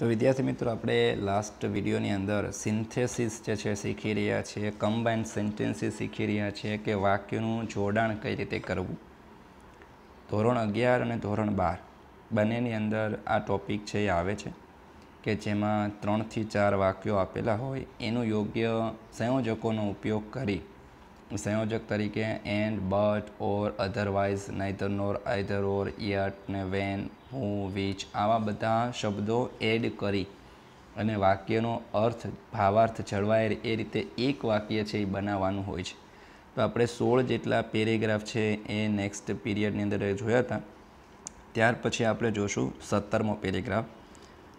તો વિદ્યાર્થી મિત્રો આપણે લાસ્ટ વિડીયોની અંદર સિન્થેસિસ જે છે શીખી રહ્યા છીએ કમ્બાઇન્ડ સેન્ટેન્સીસ શીખી રહ્યા છીએ કે વાક્યનું જોડાણ કઈ રીતે કરવું ધોરણ અગિયાર અને ધોરણ બાર બંનેની અંદર આ ટોપિક છે એ આવે છે કે જેમાં ત્રણથી ચાર વાક્યો આપેલા હોય એનું યોગ્ય સંયોજકોનો ઉપયોગ કરી સંયોજક તરીકે and but or otherwise neither nor either or yet ને વેન હુ વિચ આવા બધા શબ્દો એડ કરી અને વાક્યનો અર્થ ભાવાર્થ જળવાય એ રીતે એક વાક્ય છે એ બનાવવાનું હોય છે તો આપણે સોળ જેટલા પેરેગ્રાફ છે એ નેક્સ્ટ પીરિયડની અંદર જોયા હતા ત્યાર પછી આપણે જોશું સત્તરમો પેરેગ્રાફ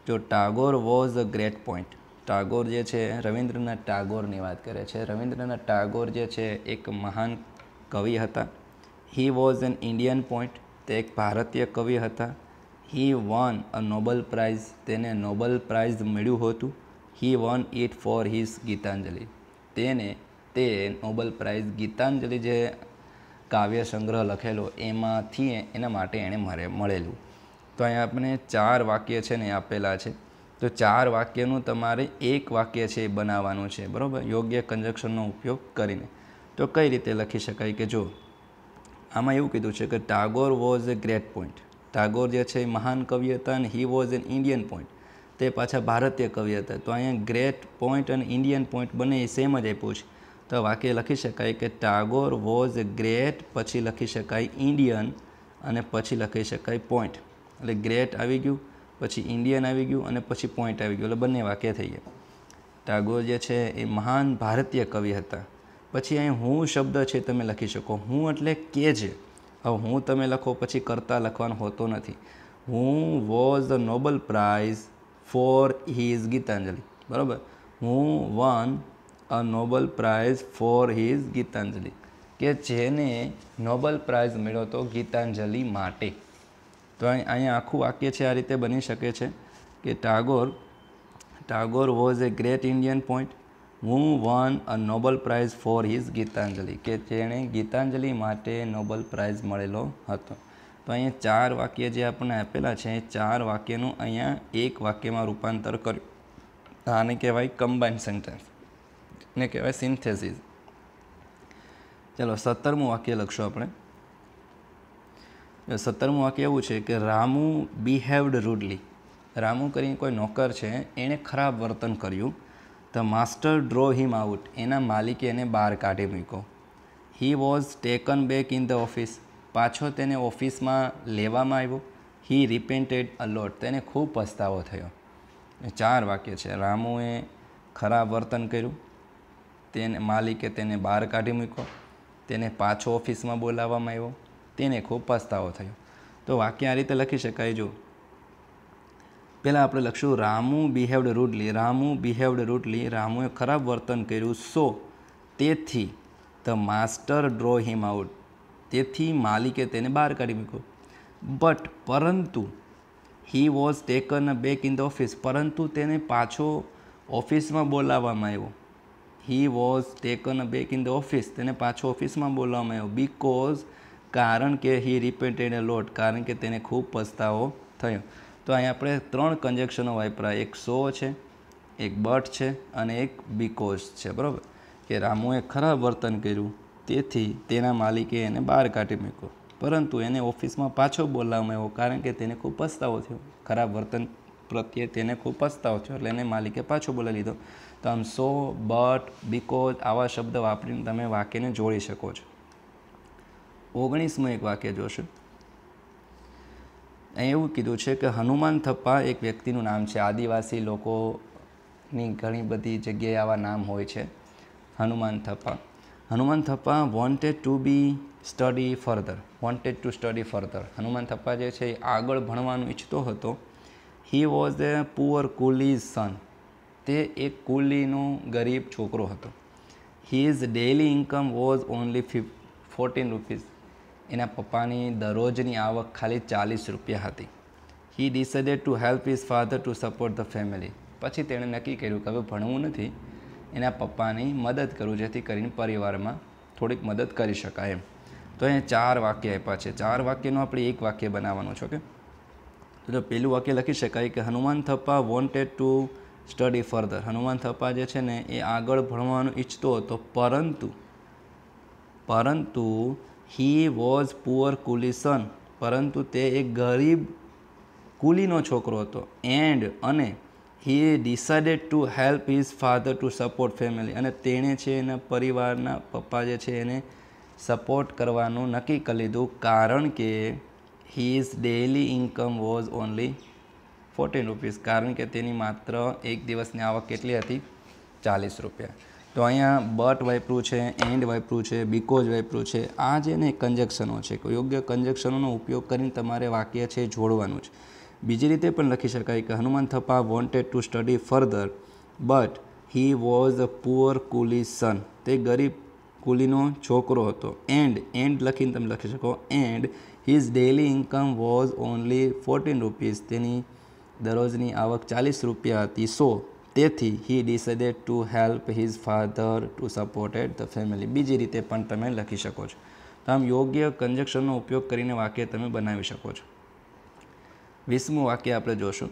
જો Tagore was a great point Tagore જે છે રવિન્દ્રનાથ ટાગોરની વાત કરે છે રવિન્દ્રનાથ ટાગોર જે છે એક મહાન કવિ હતા he was an Indian poet તે એક ભારતીય કવિ હતા he won a Nobel Prize તેને નોબલ પ્રાઇઝ મળ્યું હતું he won it for his Gitanjali તેને તે નોબલ પ્રાઇઝ ગીતાંજલિ જે કાવ્ય સંગ્રહ લખેલો એમાંથી એના માટે એણે મળેલું તો અહીંયા આપણે ચાર વાક્ય છે ને આપેલા છે તો ચાર વાક્યનું તમારે એક વાક્ય છે એ બનાવવાનું છે બરાબર યોગ્ય કન્જક્શનનો ઉપયોગ કરીને તો કઈ રીતે લખી શકાય કે જો આમાં એવું કીધું છે કે Tagore was a great point Tagore જે છે એ મહાન કવિ હતા અને he was an Indian poet તે પાછા ભારતીય કવિ હતા તો અહીંયા ગ્રેટ પોઈન્ટ અને ઇન્ડિયન પોઈન્ટ બંને એ સેમ જ આપ્યું છે તો વાક્ય લખી શકાય કે ટાગોર વોઝ ગ્રેટ પછી લખી શકાય ઇન્ડિયન અને પછી લખી શકાય પોઈન્ટ એટલે ગ્રેટ આવી ગયું પછી ઇન્ડિયન આવી ગયું અને પછી પોઈન્ટ આવી ગયું એટલે બંને વાક્ય થઈ ગયા ટાગોર જે છે એ મહાન ભારતીય કવિ હતા પછી અહીં હું શબ્દ છે તમે લખી શકો હું એટલે કે છે હવે હું તમે લખો પછી કરતા લખવાનો હોતો નથી who was the Nobel Prize for his Gitanjali બરાબર who won a Nobel Prize for his Gitanjali કે જેને નોબલ પ્રાઇઝ મળ્યો હતો ગીતાંજલિ માટે તો અહીંયા આખું વાક્ય છે આ રીતે બની શકે છે કે Tagore Tagore was a great Indian poet who won a Nobel Prize for his Gitanjali કે તેણે ગીતાંજલિ માટે નોબલ પ્રાઇઝ મળેલો હતો તો અહીંયા ચાર વાક્ય જે આપણને આપેલા છે એ ચાર વાક્યનું અહીંયા એક વાક્યમાં રૂપાંતર કર્યું આને કહેવાય કમ્બાઇન સેન્ટેન્સ ને કહેવાય સિન્થેસિસ ચલો સત્તરમું વાક્ય લખશો આપણે સત્તરમું વાક્ય એવું છે કે રામુ બિહેવડ રૂડલી રામુ કરીને કોઈ નોકર છે એણે ખરાબ વર્તન કર્યું the master drove him out એના માલિકે એને બહાર કાઢી મૂક્યો he was taken back in the office પાછો તેને ઓફિસમાં લેવામાં આવ્યો હી રિપેન્ટેડ અલોટ તેને ખૂબ પસ્તાવો થયો ચાર વાક્ય છે રામુએ ખરાબ વર્તન કર્યું તેને માલિકે તેને બહાર કાઢી મૂક્યો તેને પાછો ઓફિસમાં બોલાવવામાં આવ્યો તેને ખૂબ પસ્તાવો થયો તો વાક્ય આ રીતે લખી શકાય જો પહેલાં આપણે લખશું રામુ બિહેવડ રૂટલી રામુ બિહેવડ રૂટલી રામુએ ખરાબ વર્તન કર્યું સો તેથી the master drove him out તેથી માલિકે તેને બહાર કાઢી મૂક્યો બટ પરંતુ he was taken back in the office પરંતુ તેને પાછો ઓફિસમાં બોલાવવામાં આવ્યો he was taken back in the office તેને પાછો ઓફિસમાં બોલાવવામાં આવ્યો બિકોઝ કારણ કે હી રિપેન્ટેડ એ લોટ કારણ કે તેને ખૂબ પસ્તાવો થયો તો અહીં આપણે ત્રણ કન્જેક્શનો વાપર્યા એક સો છે એક બટ છે અને એક બીકોઝ છે બરાબર કે રામુએ ખરાબ વર્તન કર્યું તેથી તેના માલિકે એને બહાર કાઢી મૂક્યો પરંતુ એને ઓફિસમાં પાછો બોલાવવામાં આવ્યો કારણ કે તેને ખૂબ પસ્તાવો થયો ખરાબ વર્તન પ્રત્યે તેને ખૂબ પસ્તાવો થયો એટલે એને માલિકે પાછો બોલાવી લીધો તો આમ સો બટ બીકોઝ આવા શબ્દ વાપરીને તમે વાક્યને જોડી શકો છો ઓગણીસમાં એક વાક્ય જોશું અહીં એવું કીધું છે કે હનુમાન થપ્પા એક વ્યક્તિનું નામ છે આદિવાસી લોકોની ઘણી બધી જગ્યાએ આવા નામ હોય છે Hanuman Thapa Hanuman Thapa wanted to be study further wanted to study further Hanuman Thapa જે છે એ આગળ ભણવાનું ઈચ્છતો હતો હી વોઝ એ પુઅર કુલીઝ સન તે એક કુલીનો ગરીબ છોકરો હતો he his daily income was only fif fourteen rupees એના પપ્પાની દરરોજની આવક ખાલી ચાલીસ રૂપિયા હતી he decided to help his father to support the family પછી તેણે નક્કી કર્યું કે હવે ભણવું નથી એના પપ્પાની મદદ કરું જેથી કરીને પરિવારમાં થોડીક મદદ કરી શકાય એમ તો અહીંયા ચાર વાક્ય આપ્યા છે ચાર વાક્યનું આપણે એક વાક્ય બનાવવાનું છે ઓકે તો પહેલું વાક્ય લખી શકાય કે Hanuman Thapa wanted to study further Hanuman Thapa જે છે ને એ આગળ ભણવાનું ઈચ્છતો હતો પરંતુ પરંતુ હી વોઝ પુઅર કુલી પરંતુ તે એક ગરીબ કુલીનો છોકરો હતો એન્ડ અને he decided to help his father to support family અને તેણે છે એના પરિવારના પપ્પા જે છે એને સપોર્ટ કરવાનું નક્કી કરી લીધું કારણ કે his daily income was only fourteen rupees કારણ કે તેની માત્ર એક દિવસની આવક કેટલી હતી ચાલીસ રૂપિયા તો અહીંયા બટ વાપરું છે એન્ડ વાપરું છે બીકોજ વાપરું છે આ જે ને કન્જક્શનો છે યોગ્ય કન્જક્શનોનો ઉપયોગ કરીને તમારે વાક્ય છે જોડવાનું છે બીજી રીતે પણ લખી શકાય કે Hanuman Thapa wanted to study further but he was a poor coolie son તે ગરીબ કુલીનો છોકરો હતો એન્ડ એન્ડ લખીને તમે લખી શકો and his daily income was only fourteen rupees તેની દરરોજની આવક ચાલીસ રૂપિયા હતી સો તેથી he decided to help his father to supported the family બીજી રીતે પણ તમે લખી શકો છો તો આમ યોગ્ય કન્જેક્શનનો ઉપયોગ કરીને વાક્ય તમે બનાવી શકો છો વીસમું વાક્ય આપણે જોશું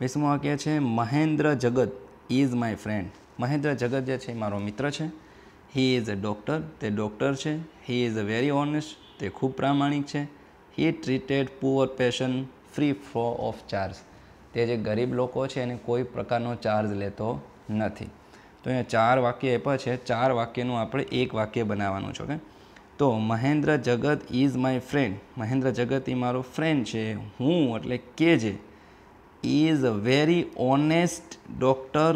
વીસમું વાક્ય છે મહેન્દ્ર જગત ઇઝ માય ફ્રેન્ડ મહેન્દ્ર જગત જે છે એ મારો મિત્ર છે હી ઇઝ અ ડૉક્ટર તે ડૉક્ટર છે he is a very honest તે ખૂબ પ્રામાણિક છે he treated poor patient free fo of charge તે જે ગરીબ લોકો છે એને કોઈ પ્રકારનો ચાર્જ લેતો નથી તો અહીંયા ચાર વાક્ય આપ્યા છે ચાર વાક્યનું આપણે એક વાક્ય બનાવવાનું છે ઓકે તો મહેન્દ્ર જગત ઇઝ માય ફ્રેન્ડ મહેન્દ્ર જગત એ મારો ફ્રેન્ડ છે હું એટલે કે જે ઇઝ વેરી ઓનેસ્ટ ડૉક્ટર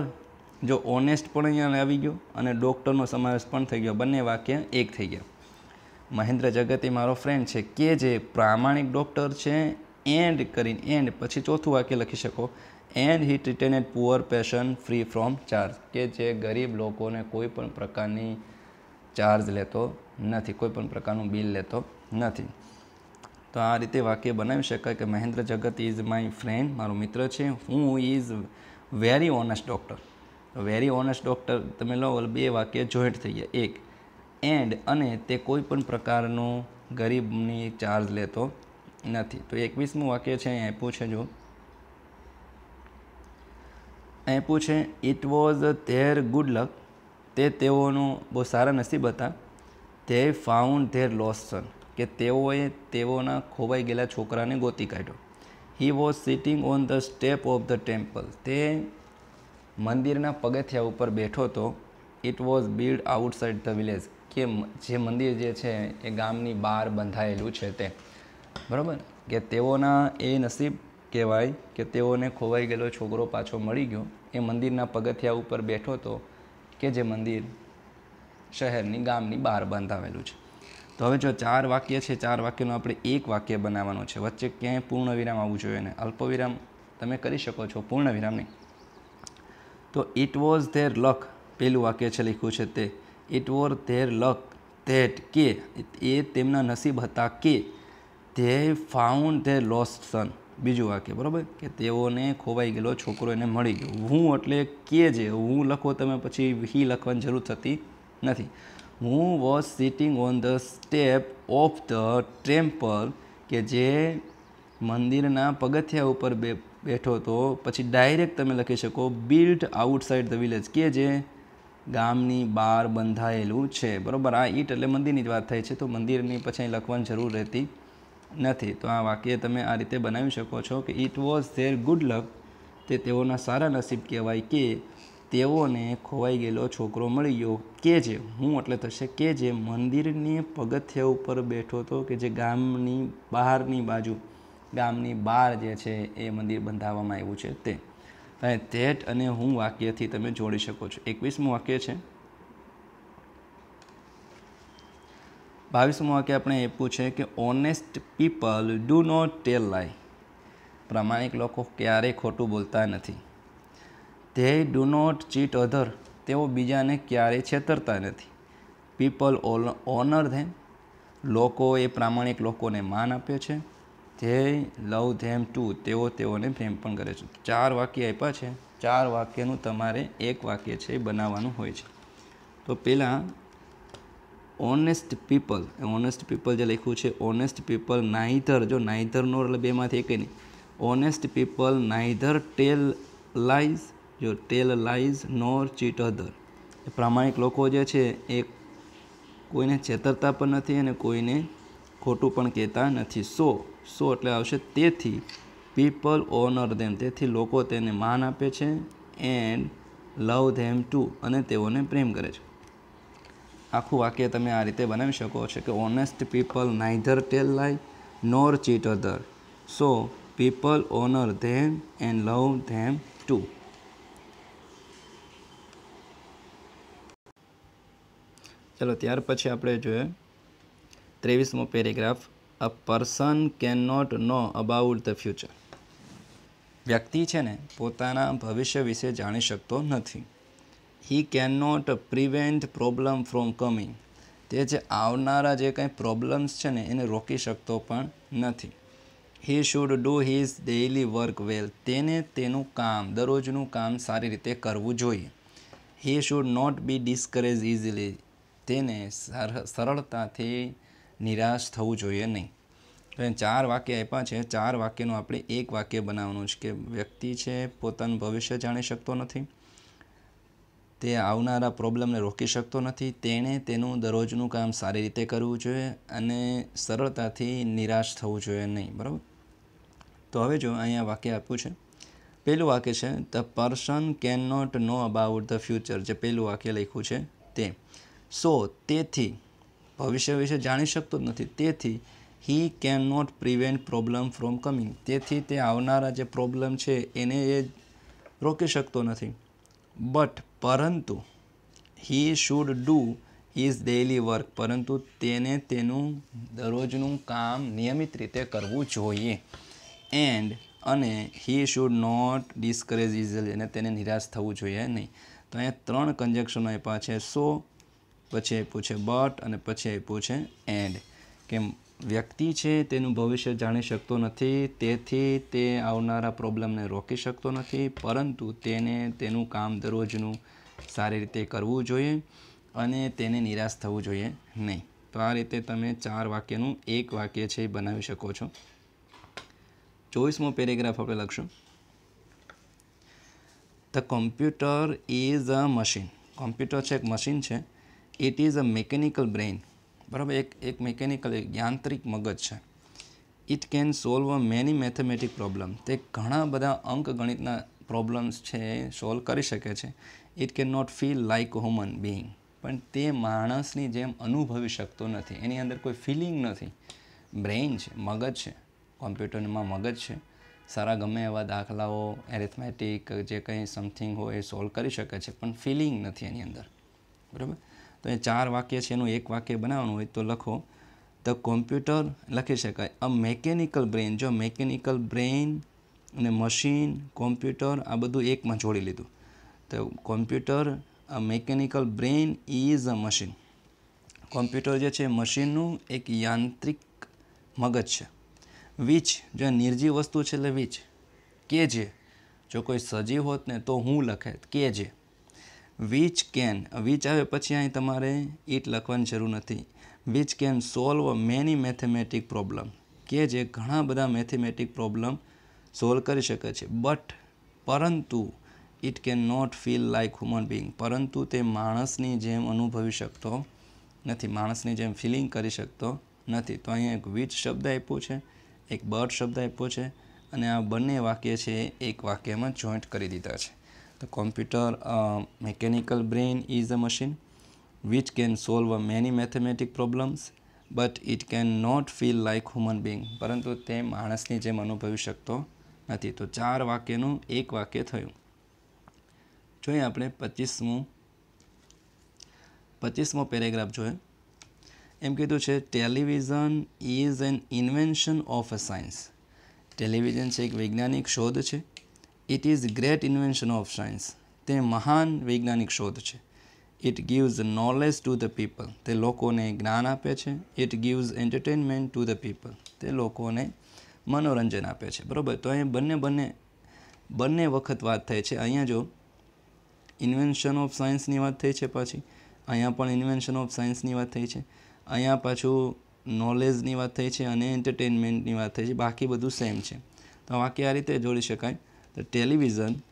જો ઓનેસ્ટ પણ અહીંયા આવી ગયો અને ડૉક્ટરનો સમાવેશ પણ થઈ ગયો બંને વાક્ય એક થઈ ગયા મહેન્દ્ર જગત એ મારો ફ્રેન્ડ છે કે જે પ્રામાણિક ડૉક્ટર છે એન્ડ કરીને એન્ડ પછી ચોથું વાક્ય લખી શકો and he treated at poor patient free from charge કે જે ગરીબ લોકોને કોઈ પણ પ્રકારની ચાર્જ લેતો નથી કોઈ પણ પ્રકારનું બિલ લેતો નથી તો આ રીતે વાક્ય બનાવી શકાય કે મહેન્દ્ર જગત ઇઝ માય ફ્રેન્ડ મારો મિત્ર છે who is very honest doctor very honest doctor તમે લો બે વાક્ય જોઈન્ટ થઈ ગયા એક એન્ડ અને તે કોઈ પણ પ્રકારનું ગરીબની ચાર્જ લેતો નથી તો એકવીસમું વાક્ય છે અહીં આપ્યું છે જો આપ્યું છે it was their good luck તે તેઓનું બહુ સારા નસીબ હતા ધે ફાઉન્ડ ધેર લોસન કે તેઓએ તેઓના ખોવાઈ ગયેલા છોકરાને ગોતી કાઢ્યો he was sitting on the step of the temple તે મંદિરના પગથિયા ઉપર બેઠો હતો it was build outside the village કે જે મંદિર જે છે એ ગામની બહાર બંધાયેલું છે તે બરાબર કે તેઓના એ નસીબ કહેવાય કે તેઓને ખોવાઈ ગયેલો છોકરો પાછો મળી ગયો એ મંદિરના પગથિયા ઉપર બેઠો હતો કે જે મંદિર શહેરની ગામની બહાર બંધાવેલું છે તો હવે જો ચાર વાક્ય છે ચાર વાક્યનો આપણે એક વાક્ય બનાવવાનો છે વચ્ચે ક્યાંય પૂર્ણ વિરામ આવવું જોઈએ ને અલ્પવિરામ તમે કરી શકો છો પૂર્ણ વિરામ નહીં તો ઇટ વોઝ ધેર લક પહેલું વાક્ય છે લખ્યું છે તે it was their luck that કે એ તેમના નસીબ હતા કે they found they lost son બીજું વાક્ય બરાબર કે તેઓને ખોવાઈ ગયેલો છોકરો એને મળી ગયો હું એટલે કે જે હું લખો તમે પછી હી લખવાની જરૂર થતી નથી who was sitting on the step of the temple કે જે મંદિરના પગથિયા ઉપર બે બેઠો હતો પછી ડાયરેક્ટ તમે લખી શકો બિલ્ટ આઉટસાઇડ ધ વિલેજ કે જે ગામની બહાર બંધાયેલું છે બરાબર આ ઈટ એટલે મંદિરની જ વાત થાય છે તો મંદિરની પછી અહીં લખવાની જરૂર રહેતી નથી તો આ વાક્ય તમે આ રીતે બનાવી શકો છો કે it was their good luck તે તેઓના સારા નસીબ કહેવાય કે તેઓને ખોવાઈ ગયેલો છોકરો મળી ગયો કે જે હું એટલે થશે કે જે મંદિરની પગથિયા ઉપર બેઠો હતો કે જે ગામની બહારની બાજુ ગામની બહાર જે છે એ મંદિર બંધાવવામાં આવ્યું છે તે અને ધેટ અને હું વાક્યથી તમે જોડી શકો છો એકવીસમું વાક્ય છે બાવીસમું વાક્ય આપણે એ પૂછે કે honest people do not tell lie પ્રામાણિક લોકો ક્યારેય ખોટું બોલતા નથી they do not cheat other તેઓ બીજાને ક્યારેય છેતરતા નથી પીપલ ઓનર ધેમ લોકો એ પ્રામાણિક લોકોને માન આપે છે ધે લવ ધેમ ટુ તેઓ તેઓને પ્રેમ પણ કરે છે ચાર વાક્ય આપ્યા છે ચાર વાક્યનું તમારે એક વાક્ય છે એ બનાવવાનું હોય છે તો પહેલાં ઓનેસ્ટ પીપલ એ ઓનેસ્ટ પીપલ જે લખ્યું છે ઓનેસ્ટ પીપલ નાઇધર જો નાઇધરનો એટલે બેમાંથી એક નહીં honest people neither tell lies જો ટેલ લાઇઝ નોર ચીટ અધર પ્રામાણિક લોકો જે છે એ કોઈને છેતરતા પણ નથી અને કોઈને ખોટું પણ કહેતા નથી સો સો એટલે આવશે તેથી પીપલ ઓનર ધેમ તેથી લોકો તેને માન આપે છે એન્ડ લવ ધેમ ટુ અને તેઓને પ્રેમ કરે છે આખું વાક્ય તમે આ રીતે બનાવી શકો છો કે honest people neither tell lie nor cheat other so people honour them and love them too ચલો ત્યાર પછી આપણે જોઈએ ત્રેવીસમો paragraph a person can not know about the future વ્યક્તિ છે ને પોતાના ભવિષ્ય વિશે જાણી શકતો નથી he can not prevent problem from coming તે જે આવનારા જે કંઈ પ્રોબ્લમ્સ છે ને એને રોકી શકતો પણ નથી he should do his daily work well તેને તેનું કામ દરરોજનું કામ સારી રીતે કરવું જોઈએ he should not be discourage easily તેને સરળતાથી નિરાશ થવું જોઈએ નહીં તો ચાર વાક્ય આપ્યા છે ચાર વાક્યનું આપણે એક વાક્ય બનાવવાનું છે કે વ્યક્તિ છે પોતાનું ભવિષ્ય જાણી શકતો નથી તે આવનારા પ્રોબ્લેમને રોકી શકતો નથી તેણે તેનું દરરોજનું કામ સારી રીતે કરવું જોઈએ અને સરળતાથી નિરાશ થવું જોઈએ નહીં બરાબર તો હવે જો અહીંયા વાક્ય આપ્યું છે પહેલું વાક્ય છે the person can not know about the future જે પહેલું વાક્ય લખ્યું છે તે સો તેથી ભવિષ્ય વિશે જાણી શકતો જ નથી તેથી he can not prevent problem from coming તેથી તે આવનારા જે પ્રોબ્લેમ છે એને એ રોકી શકતો નથી બટ પરંતુ he should do his daily work પરંતુ તેને તેનું દરરોજનું કામ નિયમિત રીતે કરવું જોઈએ એન્ડ અને he should not discourage easily અને તેને નિરાશ થવું જોઈએ નહીં તો અહીંયા ત્રણ કન્જક્શન આપ્યા છે સો પછી આપ્યું છે બટ અને પછી આપ્યું છે એન્ડ કેમ વ્યક્તિ છે તેનું ભવિષ્ય જાણી શકતો નથી તેથી તે આવનારા પ્રોબ્લેમને રોકી શકતો નથી પરંતુ તેને તેનું કામ દરરોજનું સારી રીતે કરવું જોઈએ અને તેને નિરાશ થવું જોઈએ નહીં તો આ રીતે તમે ચાર વાક્યનું એક વાક્ય છે બનાવી શકો છો ચોવીસમો પેરેગ્રાફ આપણે લખશું the computer is a machine computer છે એક મશીન છે it is a mechanical brain બરાબર એક એક મિકેનિકલ એક યાંત્રિક મગજ છે it can solve many mathematic problem તે ઘણા બધા અંક ગણિતના પ્રોબ્લમ્સ છે એ સોલ્વ કરી શકે છે it can not feel like human being પણ તે માણસની જેમ અનુભવી શકતો નથી એની અંદર કોઈ ફિલિંગ નથી બ્રેઇન છે મગજ છે કોમ્પ્યુટરમાં મગજ છે સારા ગમે એવા દાખલાઓ એરેથમેટિક જે કંઈ સમથિંગ હોય એ સોલ્વ કરી શકે છે પણ ફિલિંગ નથી એની અંદર બરાબર તો એ ચાર વાક્ય છે એનું એક વાક્ય બનાવવાનું હોય તો લખો ધ કોમ્પ્યુટર લખી શકાય અ મેકેનિકલ બ્રેઇન જો મેકેનિકલ બ્રેઇન અને મશીન કોમ્પ્યુટર આ બધું એકમાં જોડી લીધું તો computer a mechanical brain is a machine computer જે છે મશીનનું એક યાંત્રિક મગજ છે વીજ જો નિર્જીવ વસ્તુ છે એટલે વીજ કે જે જો કોઈ સજીવ હોત ને તો હું લખાય કે જે વીચ કેન વીચ આવે પછી અહીં તમારે ઇટ લખવાની જરૂર નથી which can solve many mathematic problem કે જે ઘણા બધા મેથેમેટિક પ્રોબ્લમ સોલ્વ કરી શકે છે બટ પરંતુ it can not feel like human being પરંતુ તે માણસની જેમ અનુભવી શકતો નથી માણસની જેમ ફિલિંગ કરી શકતો નથી તો અહીંયા એક વીચ શબ્દ આપ્યો છે એક બર્ડ શબ્દ આપ્યો છે અને આ બંને વાક્ય છે એક વાક્યમાં જોઈન્ટ કરી દીધા છે The computer uh, mechanical brain is a machine which can solve many mathematic problems but it can not feel like human being પરંતુ તે માણસની જેમ અનુભવી શકતો નથી તો ચાર વાક્યનું એક વાક્ય થયું જોઈએ આપણે પચીસમું પચીસમો પેરેગ્રાફ જોઈએ એમ કીધું છે television is an invention of a science television છે એક વૈજ્ઞાનિક શોધ છે it is great invention of science તે મહાન વૈજ્ઞાનિક શોધ છે it gives knowledge to the people તે લોકોને જ્ઞાન આપે છે it gives entertainment to the people તે લોકોને મનોરંજન આપે છે બરાબર તો અહીંયા બંને બંને બંને વખત વાત થાય છે અહીંયા જો ઇન્વેન્શન ઓફ સાયન્સની વાત થઈ છે પાછી અહીંયા પણ ઇન્વેન્શન ઓફ સાયન્સની વાત થઈ છે અહીંયા પાછું નોલેજની વાત થઈ છે અને એન્ટરટેનમેન્ટની વાત થઈ છે બાકી બધું સેમ છે તો વાક્ય આ રીતે જોડી શકાય the television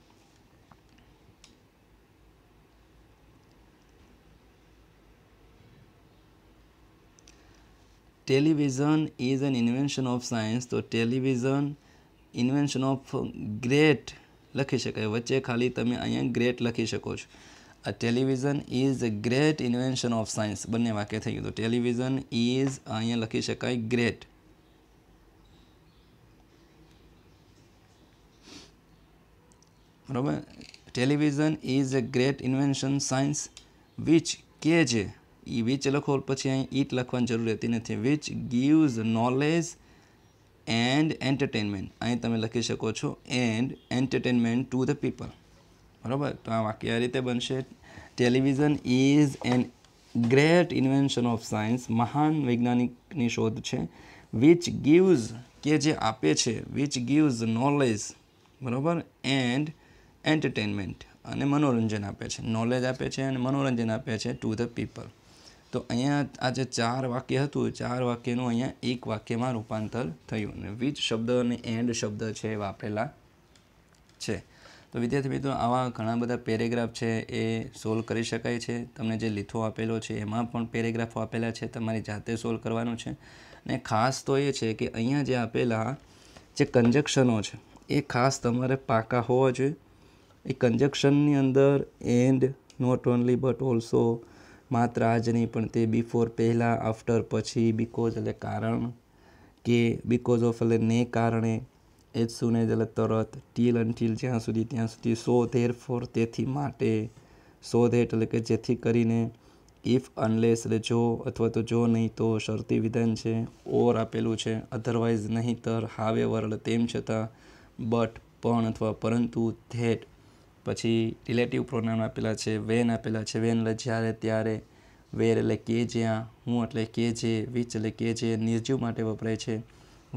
television is an invention of science તો television invention of great લખી શકાય વચ્ચે ખાલી તમે અહીંયા ગ્રેટ લખી શકો છો આ television is a great invention of science બંને વાક્ય થઈ ગયું તો ટેલિવિઝન ઇઝ અહીંયા લખી શકાય ગ્રેટ બરાબર television is a great invention science which કે જે એ વિચ લખો પછી અહીં ઈટ લખવાની જરૂર રહેતી નથી which gives knowledge and entertainment અહીં તમે લખી શકો છો and entertainment to the people બરાબર તો આ વાક્ય આ રીતે બનશે television is an great invention of science મહાન વૈજ્ઞાનિકની શોધ છે વિચ ગીવ્સ કે જે આપે છે વિચ ગીવ્સ નોલેજ બરાબર એન્ડ એન્ટરટેનમેન્ટ અને મનોરંજન આપે છે નોલેજ આપે છે અને મનોરંજન આપે છે ટુ ધ પીપલ તો અહીંયા આ જે ચાર વાક્ય હતું ચાર વાક્યનું અહીંયા એક વાક્યમાં રૂપાંતર થયું અને વીજ શબ્દ અને એન્ડ શબ્દ છે વાપરેલા છે તો વિદ્યાર્થી મિત્રો આવા ઘણા બધા પેરેગ્રાફ છે એ સોલ્વ કરી શકાય છે તમને જે લીથો આપેલો છે એમાં પણ પેરેગ્રાફો આપેલા છે તમારી જાતે સોલ્વ કરવાનું છે અને ખાસ તો એ છે કે અહીંયા જે આપેલા જે કન્જક્શનો છે એ ખાસ તમારે પાકા હોવા જોઈએ એ કન્જક્શનની અંદર and not only but also માત્ર આજ નહીં પણ તે બિફોર પહેલાં આફ્ટર પછી બિકોઝ એટલે કારણ કે બિકોઝ ઓફ એટલે ને કારણે એજ સુને એટલે તરત ટીલ અનટીલ જ્યાં સુધી ત્યાં સુધી સો ધેર ફોર તેથી માટે સો ધેટ એટલે કે જેથી કરીને ઇફ અનલેસ એટલે જો અથવા તો જો નહીં તો શરતી વિધાન છે ઓર આપેલું છે અધરવાઇઝ નહીં નહીંતર હાવે વર્લ્ડ તેમ છતાં બટ પણ અથવા પરંતુ ધેટ પછી રિલેટિવ પ્રોનાઉન આપેલા છે વેન આપેલા છે વેન એટલે જ્યારે ત્યારે વેર એટલે કે જ્યાં હું એટલે કે જે વિચ એટલે કે જે નિર્જીવ માટે વપરાય છે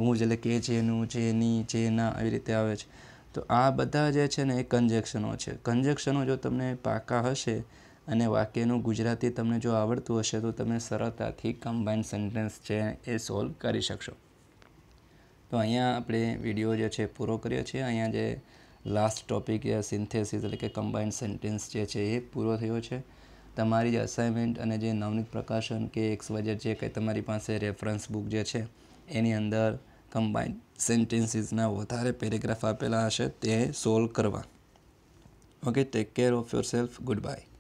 હું જ એટલે કે જેનું જેની જેના આવી રીતે આવે છે તો આ બધા જે છે ને એ કન્જેક્શનો છે કન્જેક્શનો જો તમને પાકા હશે અને વાક્યનું ગુજરાતી તમને જો આવડતું હશે તો તમે સરળતાથી કમ્બાઇન્ડ સેન્ટેન્સ છે એ સોલ્વ કરી શકશો તો અહીંયા આપણે વિડીયો જે છે પૂરો કર્યો છે અહીંયા જે લાસ્ટ ટોપિક એ સિન્થેસિસ એટલે કે કમ્બાઇન્ડ સેન્ટેન્સ જે છે એ પૂરો થયો છે તમારી જે અસાઇનમેન્ટ અને જે નવનીત પ્રકાશન કે એક્સ વજર જે કંઈ તમારી પાસે રેફરન્સ બુક જે છે એની અંદર કમ્બાઇન્ડ સેન્ટેન્સીસના વધારે પેરેગ્રાફ આપેલા હશે તે સોલ્વ કરવા okay take care of yourself good bye